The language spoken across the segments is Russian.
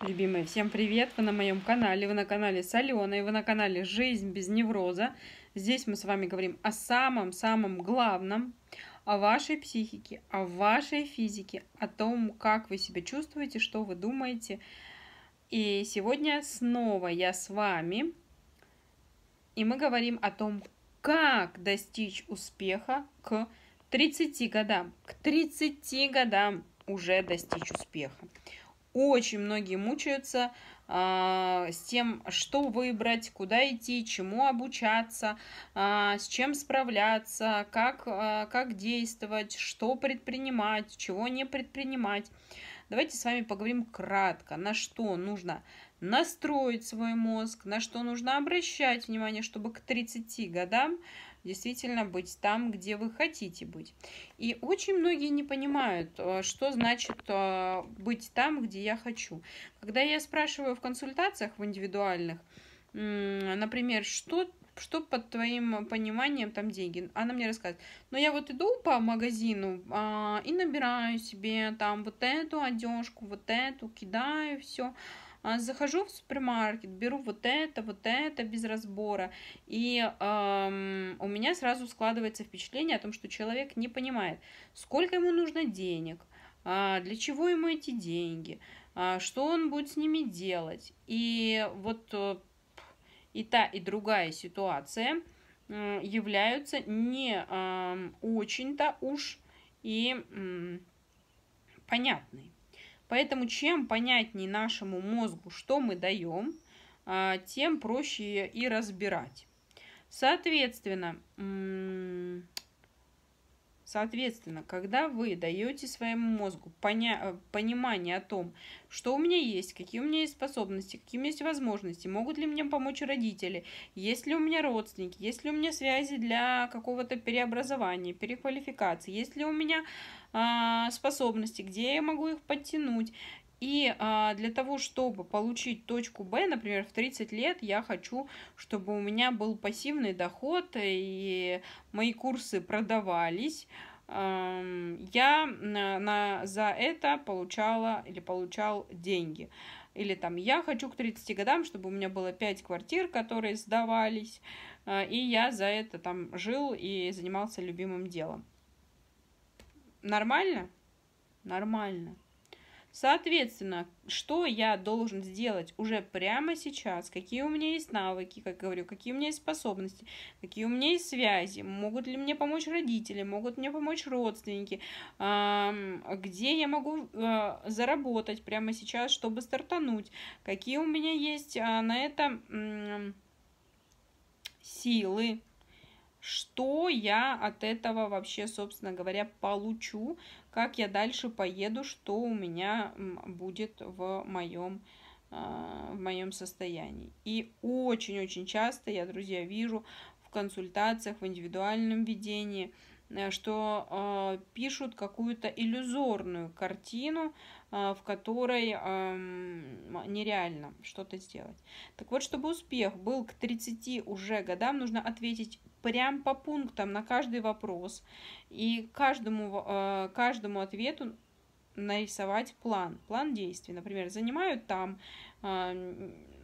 Любимые, всем привет! Вы на моем канале, вы на канале Салена и вы на канале Жизнь без невроза. Здесь мы с вами говорим о самом-самом главном, о вашей психике, о вашей физике, о том, как вы себя чувствуете, что вы думаете. И сегодня снова я с вами, и мы говорим о том, как достичь успеха к 30 годам. К 30 годам уже достичь успеха очень многие мучаются а, с тем, что выбрать, куда идти, чему обучаться, а, с чем справляться, как, а, как действовать, что предпринимать, чего не предпринимать. Давайте с вами поговорим кратко, на что нужно настроить свой мозг, на что нужно обращать внимание, чтобы к 30 годам действительно быть там, где вы хотите быть. И очень многие не понимают, э, что значит э, быть там, где я хочу. Когда я спрашиваю в консультациях, в индивидуальных, например, что что под твоим пониманием там деньги? Она мне рассказывает, но «Ну, я вот иду по магазину а, и набираю себе там вот эту одежку, вот эту, кидаю все. А, захожу в супермаркет, беру вот это, вот это без разбора, и эм, у меня сразу складывается впечатление о том, что человек не понимает, сколько ему нужно денег, а, для чего ему эти деньги, а, что он будет с ними делать. И вот э, и та, и другая ситуация являются не очень-то уж и понятной. Поэтому чем понятнее нашему мозгу, что мы даем, а, тем проще и разбирать. Соответственно, Соответственно, когда вы даете своему мозгу поня- э, понимание о том, что у меня есть, какие у меня есть способности, какие у меня есть возможности, могут ли мне помочь родители, есть ли у меня родственники, есть ли у меня связи для какого-то переобразования, переквалификации, есть ли у меня э, способности, где я могу их подтянуть, и а, для того, чтобы получить точку Б, например, в 30 лет я хочу, чтобы у меня был пассивный доход и мои курсы продавались. Я на, за это получала или получал деньги. Или там я хочу к 30 годам, чтобы у меня было 5 квартир, которые сдавались, а, и я за это там жил и занимался любимым делом. Нормально? Нормально. Соответственно, что я должен сделать уже прямо сейчас, какие у меня есть навыки, как говорю, какие у меня есть способности, какие у меня есть связи, могут ли мне помочь родители, могут мне помочь родственники, где я могу э, заработать прямо сейчас, чтобы стартануть, какие у меня есть а, на это силы, что я от этого вообще, собственно говоря, получу, как я дальше поеду, что у меня будет в моем а, в моем состоянии. И очень-очень часто я, друзья, вижу в консультациях, в индивидуальном ведении – Э, что э, пишут какую-то иллюзорную картину, э, в которой эм, нереально что-то сделать. Так вот, чтобы успех был к 30 уже годам, нужно ответить прям по пунктам на каждый вопрос и каждому, каждому ответу нарисовать план, план действий. Например, занимаю там, а,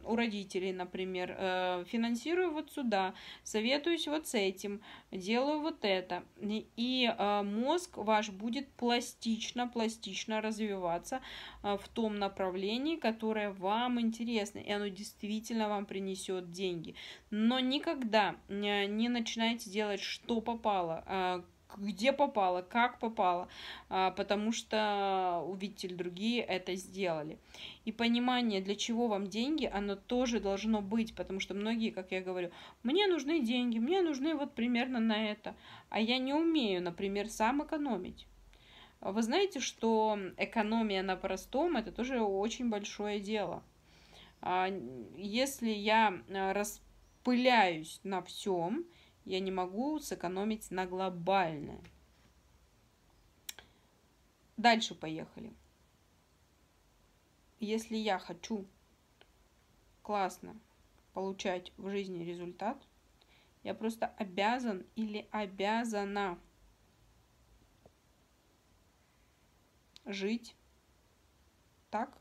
у родителей, например, э, финансирую вот сюда, советуюсь вот с этим, делаю вот это. И а, мозг ваш будет пластично, пластично развиваться а, в том направлении, которое вам интересно, и оно действительно вам принесет деньги. Но никогда э, не начинайте делать что попало, где попало, как попало, а, потому что увидели другие это сделали. И понимание, для чего вам деньги, оно тоже должно быть, потому что многие, как я говорю, мне нужны деньги, мне нужны вот примерно на это, а я не умею, например, сам экономить. Вы знаете, что экономия на простом – это тоже очень большое дело. А, если я э, распыляюсь на всем – я не могу сэкономить на глобальное. Дальше поехали. Если я хочу классно получать в жизни результат, я просто обязан или обязана жить так,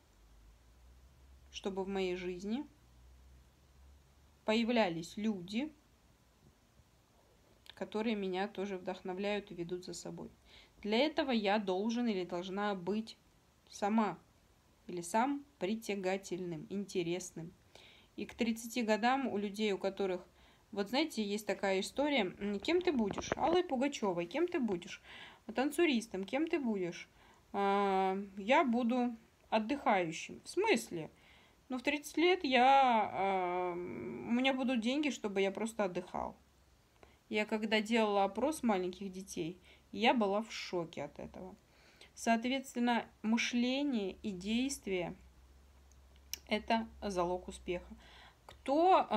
чтобы в моей жизни появлялись люди, которые меня тоже вдохновляют и ведут за собой. Для этого я должен или должна быть сама или сам притягательным, интересным. И к 30 годам у людей, у которых вот знаете, есть такая история, кем ты будешь? Аллой Пугачевой, кем ты будешь? Танцуристом, кем ты будешь? А, я буду отдыхающим. В смысле? Ну, в 30 лет я, а, у меня будут деньги, чтобы я просто отдыхал. Я когда делала опрос маленьких детей, я была в шоке от этого. Соответственно, мышление и действие – это залог успеха. Кто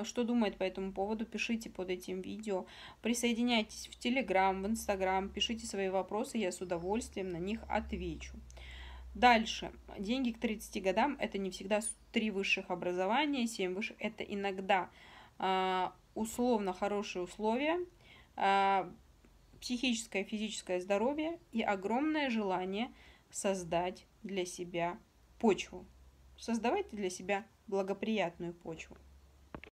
э, что думает по этому поводу, пишите под этим видео. Присоединяйтесь в Телеграм, в Инстаграм, пишите свои вопросы, я с удовольствием на них отвечу. Дальше. Деньги к 30 годам – это не всегда 3 высших образования, 7 высших. Это иногда э, условно хорошие условия, а, психическое и физическое здоровье и огромное желание создать для себя почву. Создавайте для себя благоприятную почву.